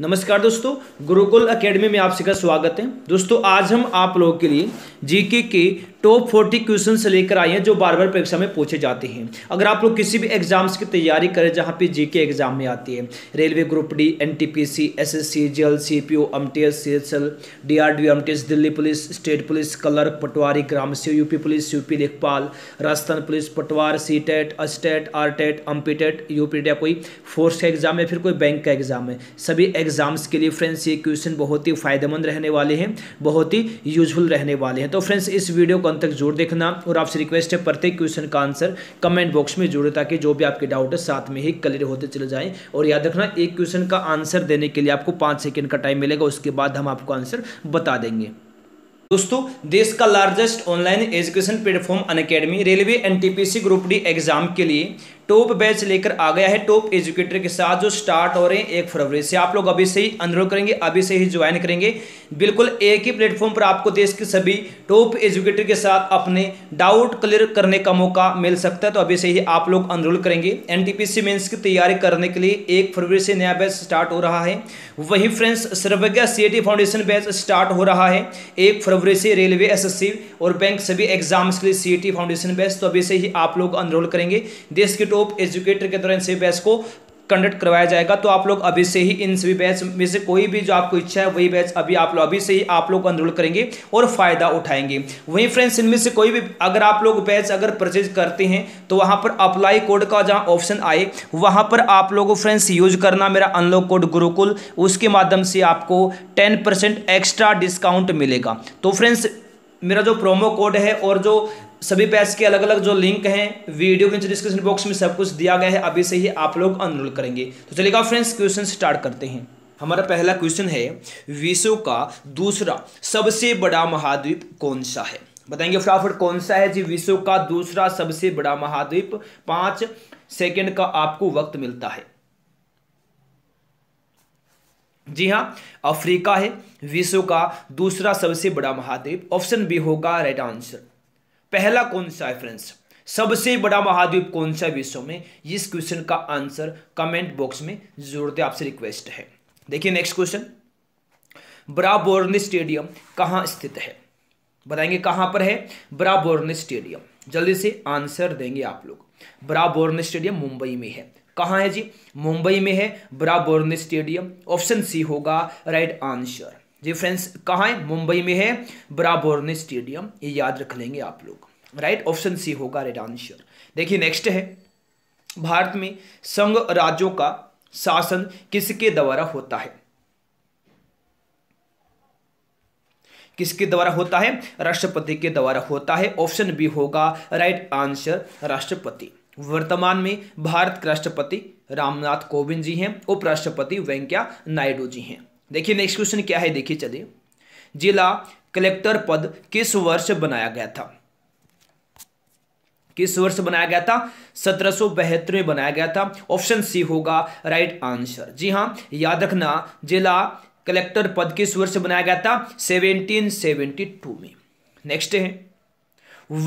नमस्कार दोस्तों गुरुकुल एकेडमी में आप सबका का स्वागत है दोस्तों आज हम आप लोगों के लिए जीके के टॉप फोर्टी क्वेश्चन से लेकर आई हैं जो बार बार परीक्षा में पूछे जाते हैं अगर आप लोग किसी भी एग्जाम्स की तैयारी करें जहाँ पे जीके एग्जाम में आती है railway group D N T P C S S C G L C P O M T S C S L D R D M T S Delhi police state police clerk पटवारी ग्राम से UP police UP लेखपाल Rajasthan police पटवार C TET अस्टेट R TET P TET UP या कोई force का exam है फिर कोई बैंक का एग्जाम है सभी एग्जाम्स के लिए फ्रेंड्स ये क्वेश्चन बहुत ही फायदेमंद रहने वाले हैं बहुत ही यूजफुल रहने वाले हैं तो फ्रेंड्स इस वीडियो को अंत तक जरूर देखना और आपसे रिक्वेस्ट है प्रत्येक क्वेश्चन का आंसर कमेंट बॉक्स में जोड़े ताकि जो भी आपके डाउट है साथ में ही क्लियर होते चले जाए और याद रखना एक क्वेश्चन का आंसर देने के लिए आपको पांच सेकेंड का टाइम मिलेगा उसके बाद हम आपको आंसर बता देंगे दोस्तों देश का लार्जेस्ट ऑनलाइन एजुकेशन प्लेटफॉर्म अन railway NTPC group D exam के लिए टॉप बैच लेकर आ गया है टॉप एजुकेटर के साथ जो स्टार्ट हो रहे हैं एक फरवरी से आप लोग अभी से ही अनुरोध करेंगे अभी से ही ज्वाइन करेंगे बिल्कुल एक ही प्लेटफॉर्म पर आपको देश के सभी टॉप एजुकेटर के साथ अपने डाउट क्लियर करने का मौका मिल सकता है तो अभी से ही आप लोग अनुरोध करेंगे एन टी की तैयारी करने के लिए एक फरवरी से नया बैच स्टार्ट हो रहा है वही friends Sarvagya C foundation batch start हो रहा है एक फरवरी से रेलवे एस और बैंक सभी एग्जाम्स के लिए सी फाउंडेशन बैच तो अभी से ही आप लोग अनुरोध करेंगे देश के टॉप टॉप एजुकेटर के द्वारा इन सभी बैच को कंडक्ट करवाया जाएगा तो आप लोग अभी से ही इन सभी बैच में से कोई भी जो आपको इच्छा है वही बैच अभी आप लोग अभी से ही आप लोग अनरोल करेंगे और फायदा उठाएंगे वहीं फ्रेंड्स इनमें से कोई भी अगर आप लोग बैच अगर परचेज करते हैं तो वहां पर अप्लाई कोड का जहां ऑप्शन आए वहां पर आप लोगों फ्रेंड्स यूज करना मेरा अनलॉक कोड गुरुकुल उसके माध्यम से आपको टेन एक्स्ट्रा डिस्काउंट मिलेगा तो फ्रेंड्स मेरा जो प्रोमो कोड है और जो सभी पैज के अलग अलग जो लिंक हैं वीडियो के डिस्क्रिप्शन बॉक्स में सब कुछ दिया गया है अभी से ही आप लोग अनरोल करेंगे तो चलेगा फ्रेंड्स क्वेश्चन स्टार्ट करते हैं हमारा पहला क्वेश्चन है विश्व का दूसरा सबसे बड़ा महाद्वीप कौन सा है बताएंगे फटाफट कौन सा है जी विश्व का दूसरा सबसे बड़ा महाद्वीप पांच सेकंड का आपको वक्त मिलता है जी हाँ अफ्रीका है विश्व का दूसरा सबसे बड़ा महाद्वीप ऑप्शन बी होगा राइट आंसर पहला कौन सा है फ्रेंड्स सबसे बड़ा महाद्वीप कौन सा है विश्व में इस क्वेश्चन का आंसर कमेंट बॉक्स में जरूर दे आपसे रिक्वेस्ट है देखिए नेक्स्ट क्वेश्चन ब्राबोर्न स्टेडियम कहां स्थित है बताएंगे कहां पर है ब्राबोर्न स्टेडियम जल्दी से आंसर देंगे आप लोग ब्राबोर्न स्टेडियम मुंबई में है कहां है जी मुंबई में है ब्राबोर्न स्टेडियम ऑप्शन सी होगा राइट आंसर जी फ्रेंड्स कहाँ है मुंबई में है ब्राबोर्नी स्टेडियम ये याद रख लेंगे आप लोग राइट ऑप्शन सी होगा रेड आंसर देखिए नेक्स्ट है भारत में संघ राज्यों का शासन किसके द्वारा होता है किसके द्वारा होता है राष्ट्रपति के द्वारा होता है ऑप्शन बी होगा राइट आंसर राष्ट्रपति वर्तमान में भारत के राष्ट्रपति रामनाथ कोविंद जी हैं उपराष्ट्रपति वेंकैया नायडू जी हैं देखिए नेक्स्ट क्वेश्चन क्या है देखिए चलिए जिला कलेक्टर पद किस वर्ष बनाया गया था किस वर्ष बनाया गया था सत्रह में बनाया गया था ऑप्शन सी होगा राइट आंसर जी हाँ याद रखना जिला कलेक्टर पद किस वर्ष बनाया गया था 1772 में नेक्स्ट है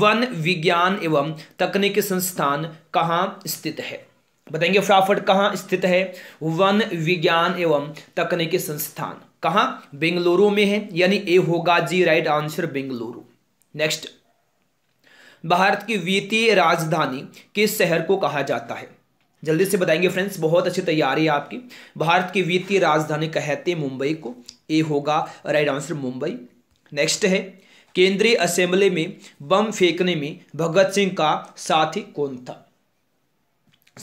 वन विज्ञान एवं तकनीकी संस्थान कहां स्थित है बताएंगे फ्राफर्ट कहाँ स्थित है वन विज्ञान एवं तकनीकी संस्थान कहाँ बेंगलुरु में है यानी ए होगा जी राइट आंसर बेंगलुरु नेक्स्ट भारत की वित्तीय राजधानी किस शहर को कहा जाता है जल्दी से बताएंगे फ्रेंड्स बहुत अच्छी तैयारी है आपकी भारत की वित्तीय राजधानी कहते हैं मुंबई को ए होगा राइट आंसर मुंबई नेक्स्ट है केंद्रीय असेंबली में बम फेंकने में भगत सिंह का साथी कौन था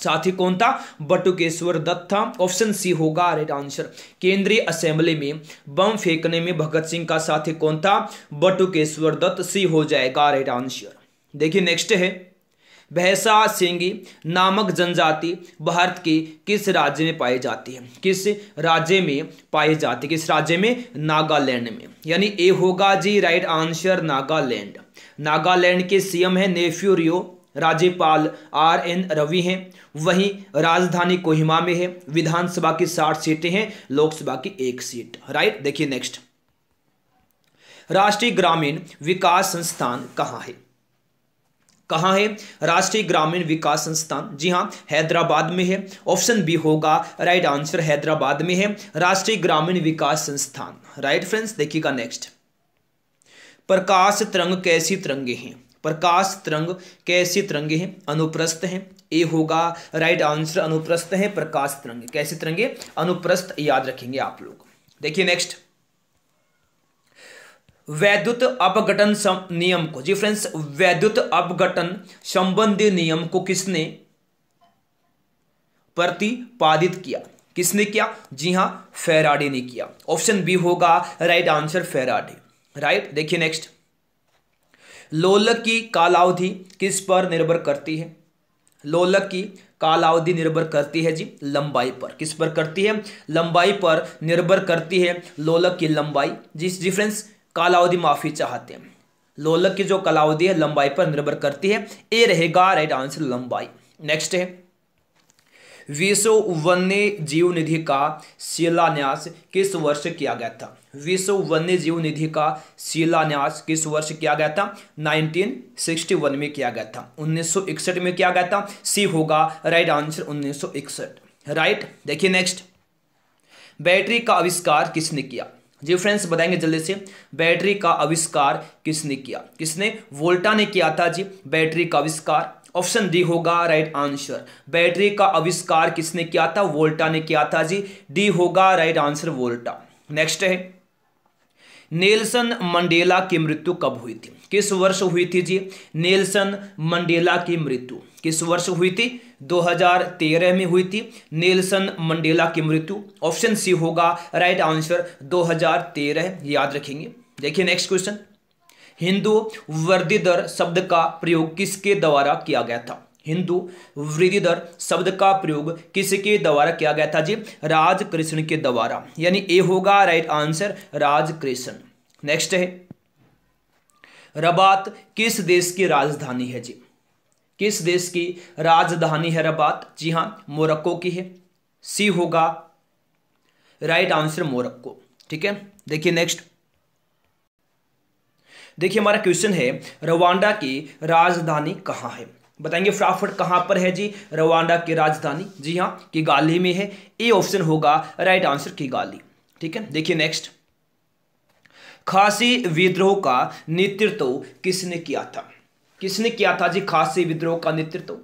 साथ ही कौन था बटुकेश्वर दत्त था ऑप्शन सी होगा राइट आंसर केंद्रीय असेंबली में बम फेंकने में भगत सिंह का साथी कौन था बटुकेश्वर दत्त सी हो जाएगा राइट आंसर देखिए नेक्स्ट है भैसा सिंगी नामक जनजाति भारत के किस राज्य में पाई जाती है किस राज्य में पाई जाती है किस राज्य में नागालैंड में यानी ए होगा जी राइट आंसर नागालैंड नागालैंड के सीएम है नेफ्यूरियो राज्यपाल आर एन रवि हैं वहीं राजधानी कोहिमा में है विधानसभा की साठ सीटें हैं लोकसभा की एक सीट राइट देखिए नेक्स्ट राष्ट्रीय ग्रामीण विकास संस्थान कहाँ है कहाँ है राष्ट्रीय ग्रामीण विकास संस्थान जी हाँ हैदराबाद में है ऑप्शन बी होगा राइट आंसर हैदराबाद में है राष्ट्रीय ग्रामीण विकास संस्थान राइट फ्रेंड्स देखिएगा नेक्स्ट प्रकाश तरंग कैसी तरंगे हैं प्रकाश तरंग कैसे तरंगे हैं अनुप्रस्थ हैं ए होगा राइट आंसर अनुप्रस्थ है प्रकाश तरंगे कैसे तरंगे अनुप्रस्थ याद रखेंगे आप लोग देखिए नेक्स्ट वैद्युत अपघटन नियम को जी फ्रेंड्स वैद्युत अपघटन संबंधी नियम को किसने प्रतिपादित किया किसने किया जी हां फेराडे ने किया ऑप्शन बी होगा राइट आंसर फेराडे राइट देखिए नेक्स्ट लोलक की कालावधि किस पर निर्भर करती है लोलक की कालावधि निर्भर करती है जी लंबाई पर किस पर करती है लंबाई पर निर्भर करती है लोलक की लंबाई जिस डिफरेंस कालावधि माफी चाहते हैं लोलक की जो कालावधि है लंबाई पर निर्भर करती है ए रहेगा राइट आंसर लंबाई नेक्स्ट है वन्य जीव निधि का शिलान्यास किस वर्ष किया गया था विश्व वन्य जीव निधि का शिलान्यास किस वर्ष किया गया था 1961 में किया गया था 1961 में किया गया था सी होगा राइट आंसर 1961 राइट देखिए नेक्स्ट बैटरी का आविष्कार किसने किया जी फ्रेंड्स बताएंगे जल्दी से बैटरी का आविष्कार किसने किया किसने वोल्टा ने किया था जी बैटरी का आविष्कार ऑप्शन डी होगा राइट आंसर बैटरी का आविष्कार किसने किया था वोल्टा ने किया था जी डी होगा राइट आंसर वोल्टा नेक्स्ट है नेल्सन मंडेला की मृत्यु कब हुई थी किस वर्ष हुई थी जी नेल्सन मंडेला की मृत्यु किस वर्ष हुई थी 2013 में हुई थी नेल्सन मंडेला की मृत्यु ऑप्शन सी होगा राइट आंसर 2013 याद रखेंगे देखिए नेक्स्ट क्वेश्चन हिंदू वृद्धि दर शब्द का प्रयोग किसके द्वारा किया गया था हिंदू वृद्धि दर शब्द का प्रयोग किसके द्वारा किया गया था जी राजकृष्ण के द्वारा यानी ए होगा राइट आंसर राजकृष्ण नेक्स्ट है रबात किस देश की राजधानी है जी किस देश की राजधानी है रबात जी हाँ मोरक्को की है सी होगा राइट आंसर मोरक्को ठीक है देखिए नेक्स्ट देखिए हमारा क्वेश्चन है रवांडा की राजधानी कहाँ है बताएंगे फटाफट कहाँ पर है जी रवांडा की राजधानी जी हाँ किगाली में है ए ऑप्शन होगा राइट आंसर किगाली ठीक है देखिए नेक्स्ट खासी विद्रोह का नेतृत्व किसने किया था किसने किया था जी खासी विद्रोह का नेतृत्व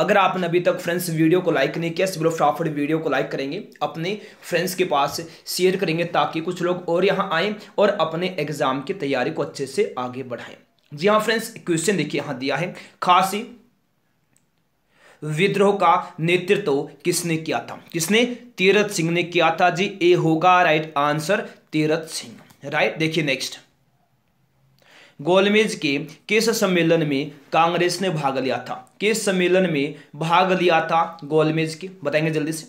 अगर आपने अभी तक फ्रेंड्स वीडियो को लाइक नहीं किया सिर्फ फ्राफर्ड वीडियो को लाइक करेंगे अपने फ्रेंड्स के पास शेयर करेंगे ताकि कुछ लोग और यहाँ आएँ और अपने एग्ज़ाम की तैयारी को अच्छे से आगे बढ़ाएं जी हाँ फ्रेंड्स क्वेश्चन देखिए यहाँ दिया है खासी विद्रोह का नेतृत्व तो किसने किया था किसने तीरथ सिंह ने किया था जी ए होगा right answer Tirath Singh right देखिए नेक्स्ट गोलमेज के किस सम्मेलन में कांग्रेस ने भाग लिया था किस सम्मेलन में भाग लिया था गोलमेज के बताएंगे जल्दी से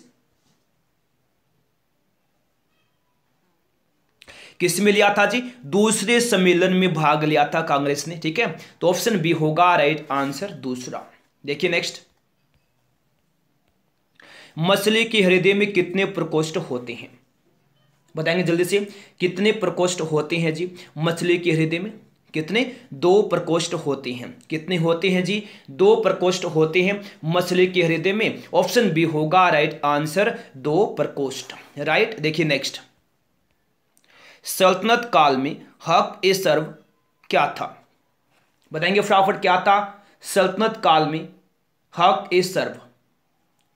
किस में लिया था जी दूसरे सम्मेलन में भाग लिया था कांग्रेस ने ठीक है तो ऑप्शन बी होगा राइट आंसर दूसरा देखिए नेक्स्ट मछली के हृदय में कितने प्रकोष्ठ होते हैं बताएंगे जल्दी से कितने प्रकोष्ठ होते हैं जी मछली के हृदय में कितने दो प्रकोष्ठ होते हैं कितने होते हैं जी दो प्रकोष्ठ होते हैं मछली के हृदय में ऑप्शन बी होगा राइट आंसर दो प्रकोष्ठ राइट देखिए नेक्स्ट सल्तनत काल में हक ए सर्व क्या था बताएंगे फटाफट क्या था सल्तनत काल में हक ए सर्व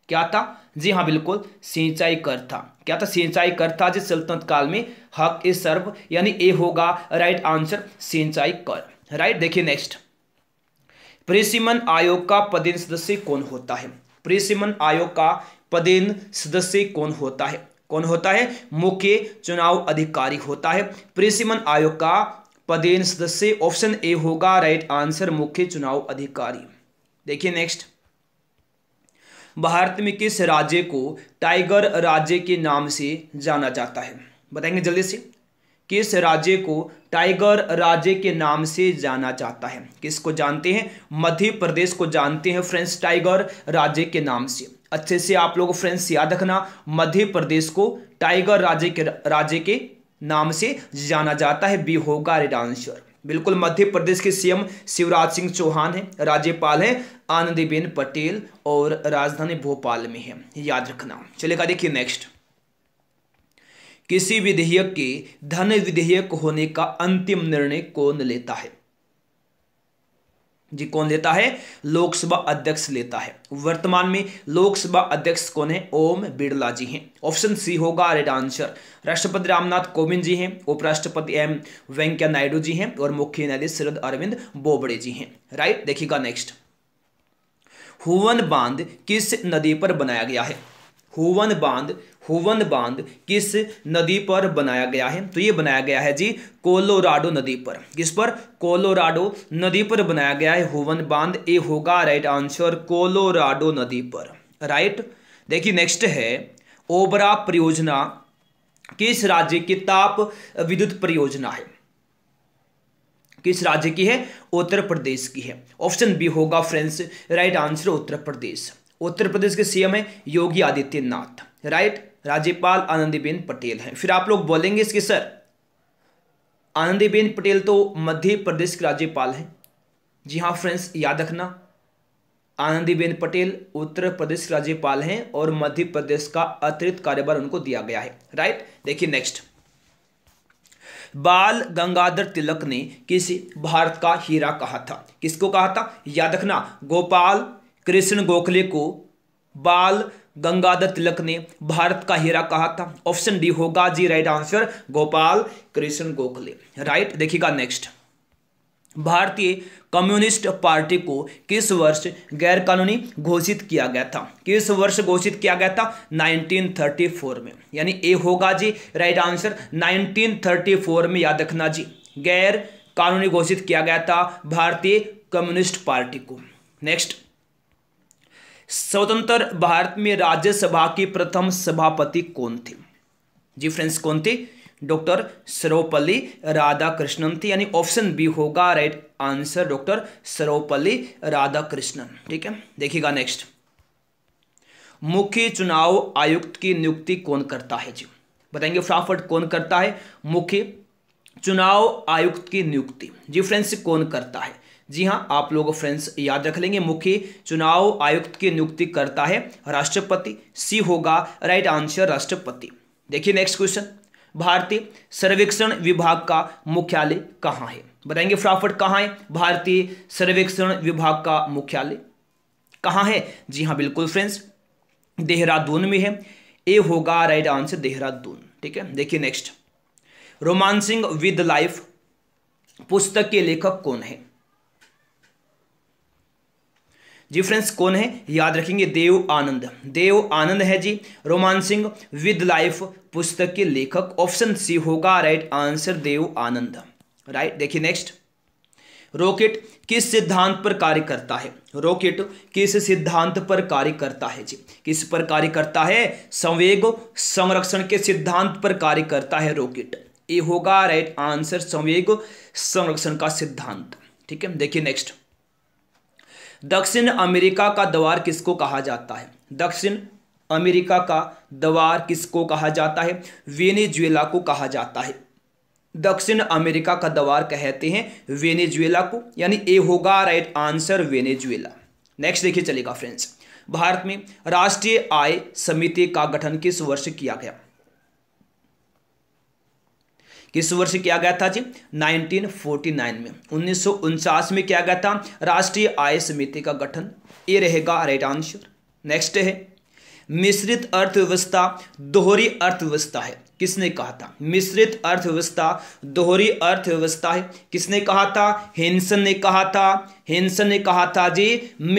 क्या था जी हाँ बिल्कुल सिंचाई कर था क्या था सिंचाई करता जिस सल्तनत काल में हक ए सर्व यानी ए होगा राइट आंसर सिंचाई कर राइट देखिए नेक्स्ट प्रेसिमन आयोग का पदेन सदस्य कौन होता है प्रेसिमन आयोग का पदेन सदस्य कौन होता है कौन होता है मुख्य चुनाव अधिकारी होता है प्रेसिमन आयोग का पदेन सदस्य ऑप्शन ए होगा राइट आंसर मुख्य चुनाव अधिकारी देखिए नेक्स्ट भारत में किस राज्य को टाइगर राज्य के नाम से जाना जाता है बताएंगे जल्दी से किस राज्य को टाइगर राज्य के नाम से जाना जाता है किसको जानते हैं मध्य प्रदेश को जानते हैं फ्रेंड्स टाइगर राज्य के नाम से अच्छे से आप लोग फ्रेंड्स याद रखना मध्य प्रदेश को टाइगर राज्य के राज्य के नाम से जाना जाता है बी होगा रेड आंसर बिल्कुल मध्य प्रदेश के सीएम शिवराज सिंह चौहान हैं राज्यपाल हैं आनंदीबेन पटेल और राजधानी भोपाल में है याद रखना चलेगा देखिए नेक्स्ट किसी विधेयक के धन विधेयक होने का अंतिम निर्णय कौन लेता है जी कौन लेता है लोकसभा अध्यक्ष लेता है वर्तमान में लोकसभा अध्यक्ष कौन है ओम बिड़ला जी हैं ऑप्शन सी होगा रेड आंसर राष्ट्रपति रामनाथ कोविंद जी हैं उपराष्ट्रपति एम वेंकैया नायडू जी हैं और मुख्य न्यायाधीश शरद अरविंद बोबड़े जी हैं राइट देखिएगा नेक्स्ट हुवन बांध किस नदी पर बनाया गया है हुवन बांध हुवन बांध किस नदी पर बनाया गया है तो ये बनाया गया है जी कोलोराडो नदी पर किस पर कोलोराडो नदी पर बनाया गया है हुवन बांध ए होगा राइट आंसर कोलोराडो नदी पर राइट देखिए नेक्स्ट है ओबरा परियोजना किस राज्य की ताप विद्युत परियोजना है किस राज्य की है उत्तर प्रदेश की है ऑप्शन बी होगा friends right answer Uttar Pradesh Uttar Pradesh के सीएम है योगी आदित्यनाथ राइट राज्यपाल आनंदीबेन पटेल हैं फिर आप लोग बोलेंगे इसके सर आनंदीबेन पटेल तो मध्य प्रदेश के राज्यपाल हैं जी हाँ फ्रेंड्स याद रखना आनंदीबेन पटेल उत्तर प्रदेश के राज्यपाल हैं और मध्य प्रदेश का अतिरिक्त कार्यभार उनको दिया गया है राइट देखिए नेक्स्ट बाल गंगाधर तिलक ने किसी भारत का हीरा कहा था किसको कहा था याद रखना गोपाल कृष्ण गोखले को बाल गंगाधर तिलक ने भारत का हीरा कहा था ऑप्शन डी होगा जी right answer Gopal Krishna Gokhale right देखिएगा नेक्स्ट भारतीय कम्युनिस्ट पार्टी को किस वर्ष गैरकानूनी घोषित किया गया था किस वर्ष घोषित किया गया था 1934 में यानी ए होगा जी राइट आंसर 1934 में याद रखना जी गैर कानूनी घोषित किया गया था भारतीय कम्युनिस्ट पार्टी को नेक्स्ट स्वतंत्र भारत में राज्यसभा के प्रथम सभापति कौन थे जी फ्रेंड्स कौन थे डॉक्टर सर्वपल्ली राधाकृष्णन थे यानी ऑप्शन बी होगा right answer doctor Sarvepalli Radhakrishnan ठीक है देखिएगा नेक्स्ट मुख्य चुनाव आयुक्त की नियुक्ति कौन करता है जी बताएंगे फटाफट कौन करता है मुख्य चुनाव आयुक्त की नियुक्ति जी फ्रेंड्स कौन करता है जी हाँ आप लोग फ्रेंड्स याद रख लेंगे मुख्य चुनाव आयुक्त की नियुक्ति करता है राष्ट्रपति सी होगा राइट आंसर राष्ट्रपति देखिए नेक्स्ट क्वेश्चन भारतीय सर्वेक्षण विभाग का मुख्यालय कहाँ है बताएंगे फटाफट कहाँ है भारतीय सर्वेक्षण विभाग का मुख्यालय कहाँ है जी हाँ बिल्कुल फ्रेंड्स देहरादून में है ए होगा राइट आंसर देहरादून ठीक है देखिए नेक्स्ट रोमांसिंग विद लाइफ पुस्तक के लेखक कौन है जी फ्रेंड्स कौन है याद रखेंगे देव आनंद देव आनंद है जी रोमांसिंग विद लाइफ पुस्तक के लेखक ऑप्शन सी होगा right answer Dev Anand right देखिए नेक्स्ट रॉकेट किस सिद्धांत पर कार्य करता है रॉकेट किस सिद्धांत पर कार्य करता है जी किस पर कार्य करता है संवेग संरक्षण के सिद्धांत पर कार्य करता है रॉकेट ये होगा राइट आंसर संवेग संरक्षण का सिद्धांत ठीक है देखिए नेक्स्ट दक्षिण अमेरिका का द्वार किसको कहा जाता है दक्षिण अमेरिका का द्वार किसको कहा जाता है वेनेजुएला को कहा जाता है दक्षिण अमेरिका का द्वार कहते हैं वेनेजुएला को यानी ए होगा राइट आंसर वेनेजुएला नेक्स्ट देखिए चलेगा फ्रेंड्स भारत में राष्ट्रीय आय समिति का गठन किस वर्ष किया गया किस वर्ष किया गया था जी 1949 में उन्नीस में क्या गया था राष्ट्रीय आय समिति का गठन ये रहेगा राइट आंसर नेक्स्ट है मिश्रित अर्थव्यवस्था दोहरी अर्थव्यवस्था है किसने कहा था मिश्रित अर्थव्यवस्था दोहरी अर्थव्यवस्था है किसने कहा था हेंसन ने कहा था हेंसन ने कहा था जी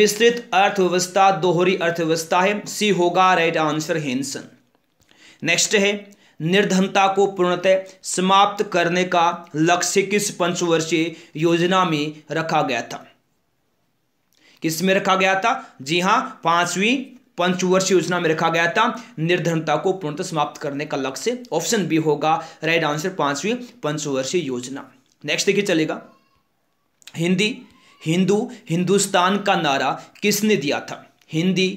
मिश्रित अर्थव्यवस्था दोहरी अर्थव्यवस्था है सी होगा राइट आंसर हेंसन नेक्स्ट है निर्धनता को पूर्णतः समाप्त करने का लक्ष्य किस पंचवर्षीय योजना में रखा गया था किस में रखा गया था जी हां पांचवी पंचवर्षीय योजना में रखा गया था निर्धनता को पूर्णतः समाप्त करने का लक्ष्य ऑप्शन बी होगा राइट आंसर पांचवी पंचवर्षीय योजना नेक्स्ट देखिए चलेगा हिंदी हिंदू हिंदुस्तान का नारा किसने दिया था हिंदी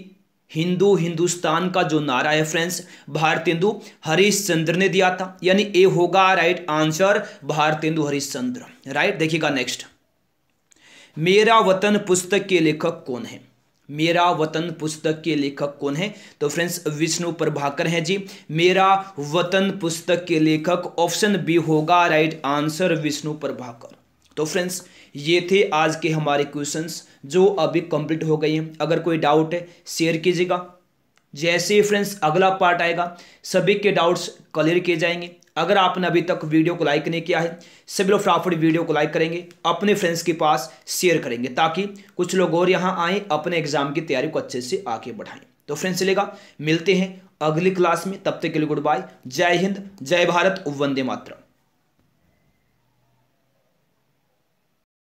हिंदू हिंदुस्तान का जो नारा है फ्रेंड्स भारतेंदु हरिश्चंद्र ने दिया था यानी ए होगा right answer Bharatendu Harishchandra right देखिएगा नेक्स्ट मेरा वतन पुस्तक के लेखक कौन है मेरा वतन पुस्तक के लेखक कौन है तो फ्रेंड्स विष्णु प्रभाकर हैं जी मेरा वतन पुस्तक के लेखक ऑप्शन बी होगा राइट आंसर विष्णु प्रभाकर तो फ्रेंड्स ये थे आज के हमारे क्वेश्चंस जो अभी कंप्लीट हो गए हैं अगर कोई डाउट है शेयर कीजिएगा जैसे ही फ्रेंड्स अगला पार्ट आएगा सभी के डाउट्स क्लियर किए जाएंगे अगर आपने अभी तक वीडियो को लाइक नहीं किया है सभी लोग फटाफट वीडियो को लाइक करेंगे अपने फ्रेंड्स के पास शेयर करेंगे ताकि कुछ लोग और यहाँ आए अपने एग्जाम की तैयारी को अच्छे से आगे बढ़ाएं तो फ्रेंड्स चलेगा मिलते हैं अगली क्लास में तब तक के लिए गुड बाय जय हिंद जय भारत वंदे मातरम